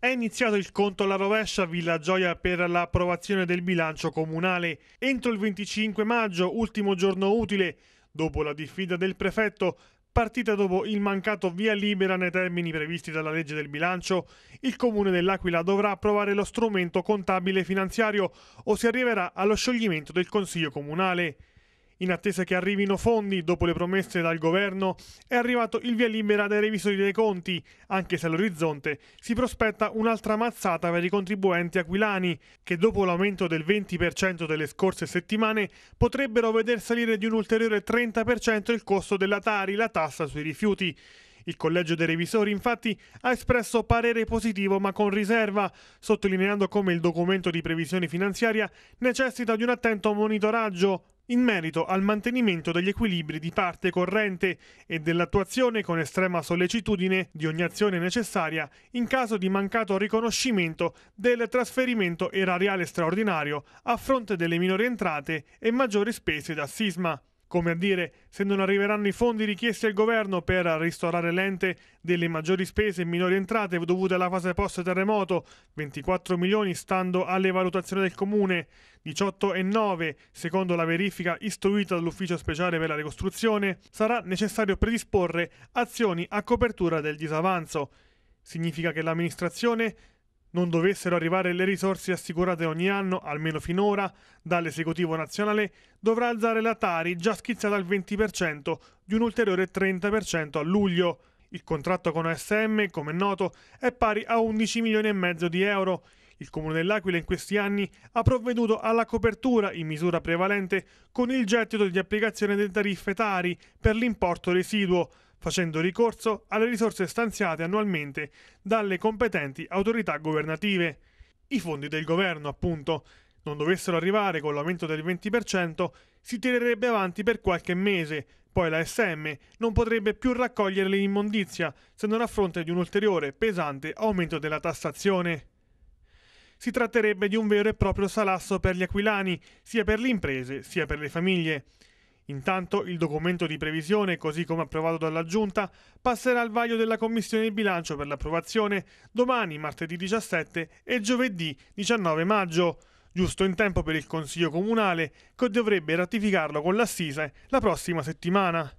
È iniziato il conto alla rovescia a Villa Gioia per l'approvazione del bilancio comunale. Entro il 25 maggio, ultimo giorno utile, dopo la diffida del prefetto, partita dopo il mancato via libera nei termini previsti dalla legge del bilancio, il comune dell'Aquila dovrà approvare lo strumento contabile finanziario o si arriverà allo scioglimento del consiglio comunale in attesa che arrivino fondi dopo le promesse dal governo, è arrivato il via libera dai revisori dei conti, anche se all'orizzonte si prospetta un'altra mazzata per i contribuenti aquilani, che dopo l'aumento del 20% delle scorse settimane potrebbero veder salire di un ulteriore 30% il costo della Tari, la tassa sui rifiuti. Il Collegio dei Revisori infatti ha espresso parere positivo ma con riserva, sottolineando come il documento di previsione finanziaria necessita di un attento monitoraggio in merito al mantenimento degli equilibri di parte corrente e dell'attuazione con estrema sollecitudine di ogni azione necessaria in caso di mancato riconoscimento del trasferimento erariale straordinario a fronte delle minori entrate e maggiori spese da sisma. Come a dire, se non arriveranno i fondi richiesti al governo per ristorare l'ente delle maggiori spese e minori entrate dovute alla fase post-terremoto, 24 milioni stando alle valutazioni del comune, 18,9 secondo la verifica istruita dall'Ufficio speciale per la ricostruzione, sarà necessario predisporre azioni a copertura del disavanzo. Significa che l'amministrazione non dovessero arrivare le risorse assicurate ogni anno, almeno finora, dall'esecutivo nazionale, dovrà alzare la Tari già schizzata al 20% di un ulteriore 30% a luglio. Il contratto con OSM, come è noto, è pari a 11 milioni e mezzo di euro. Il Comune dell'Aquila in questi anni ha provveduto alla copertura in misura prevalente con il gettito di applicazione delle tariffe Tari per l'importo residuo facendo ricorso alle risorse stanziate annualmente dalle competenti autorità governative. I fondi del governo, appunto, non dovessero arrivare con l'aumento del 20%, si tirerebbe avanti per qualche mese, poi la SM non potrebbe più raccogliere l'immondizia se non a fronte di un ulteriore pesante aumento della tassazione. Si tratterebbe di un vero e proprio salasso per gli aquilani, sia per le imprese sia per le famiglie. Intanto il documento di previsione, così come approvato dalla Giunta, passerà al vaglio della Commissione di bilancio per l'approvazione domani, martedì 17 e giovedì 19 maggio, giusto in tempo per il Consiglio Comunale che dovrebbe ratificarlo con l'assise la prossima settimana.